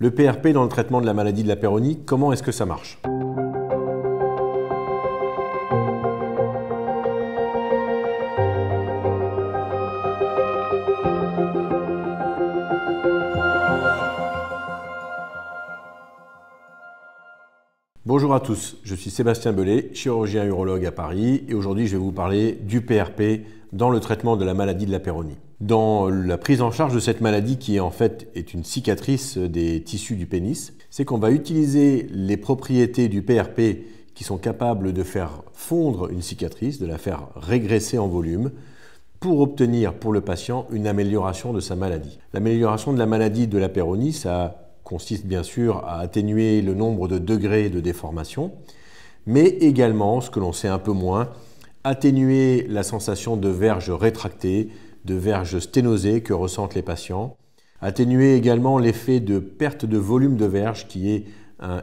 Le PRP dans le traitement de la maladie de la péronie, comment est-ce que ça marche Bonjour à tous, je suis Sébastien Belay, chirurgien urologue à Paris et aujourd'hui je vais vous parler du PRP dans le traitement de la maladie de la péronie. Dans la prise en charge de cette maladie qui en fait est une cicatrice des tissus du pénis, c'est qu'on va utiliser les propriétés du PRP qui sont capables de faire fondre une cicatrice, de la faire régresser en volume, pour obtenir pour le patient une amélioration de sa maladie. L'amélioration de la maladie de la péronie, ça consiste bien sûr à atténuer le nombre de degrés de déformation, mais également, ce que l'on sait un peu moins, atténuer la sensation de verge rétractée, de verge sténosée que ressentent les patients, atténuer également l'effet de perte de volume de verge qui est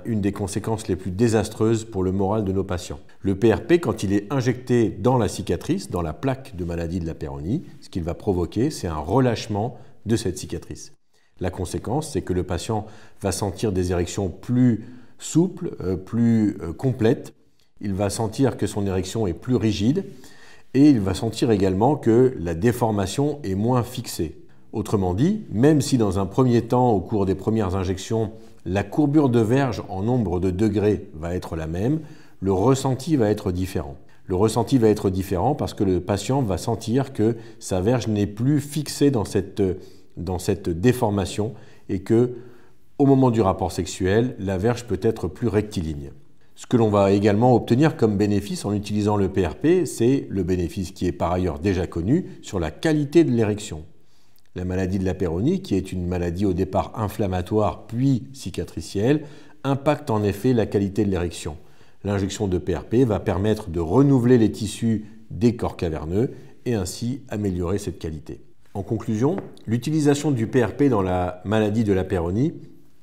une des conséquences les plus désastreuses pour le moral de nos patients. Le PRP, quand il est injecté dans la cicatrice, dans la plaque de maladie de la péronie, ce qu'il va provoquer, c'est un relâchement de cette cicatrice. La conséquence, c'est que le patient va sentir des érections plus souples, euh, plus euh, complètes. Il va sentir que son érection est plus rigide et il va sentir également que la déformation est moins fixée. Autrement dit, même si dans un premier temps, au cours des premières injections, la courbure de verge en nombre de degrés va être la même, le ressenti va être différent. Le ressenti va être différent parce que le patient va sentir que sa verge n'est plus fixée dans cette euh, dans cette déformation et que, au moment du rapport sexuel, la verge peut être plus rectiligne. Ce que l'on va également obtenir comme bénéfice en utilisant le PRP, c'est le bénéfice qui est par ailleurs déjà connu sur la qualité de l'érection. La maladie de la péronie, qui est une maladie au départ inflammatoire puis cicatricielle, impacte en effet la qualité de l'érection. L'injection de PRP va permettre de renouveler les tissus des corps caverneux et ainsi améliorer cette qualité. En conclusion, l'utilisation du PRP dans la maladie de la péronie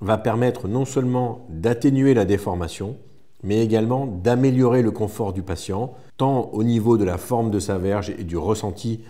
va permettre non seulement d'atténuer la déformation, mais également d'améliorer le confort du patient, tant au niveau de la forme de sa verge et du ressenti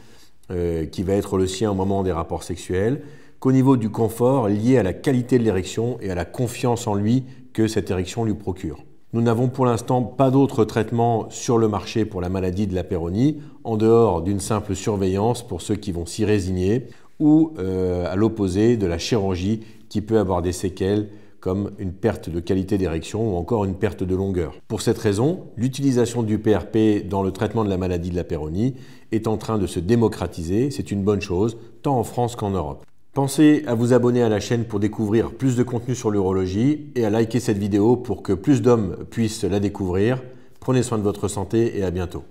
euh, qui va être le sien au moment des rapports sexuels, qu'au niveau du confort lié à la qualité de l'érection et à la confiance en lui que cette érection lui procure. Nous n'avons pour l'instant pas d'autres traitements sur le marché pour la maladie de la péronie, en dehors d'une simple surveillance pour ceux qui vont s'y résigner, ou euh, à l'opposé de la chirurgie qui peut avoir des séquelles comme une perte de qualité d'érection ou encore une perte de longueur. Pour cette raison, l'utilisation du PRP dans le traitement de la maladie de la péronie est en train de se démocratiser, c'est une bonne chose, tant en France qu'en Europe. Pensez à vous abonner à la chaîne pour découvrir plus de contenu sur l'urologie et à liker cette vidéo pour que plus d'hommes puissent la découvrir. Prenez soin de votre santé et à bientôt.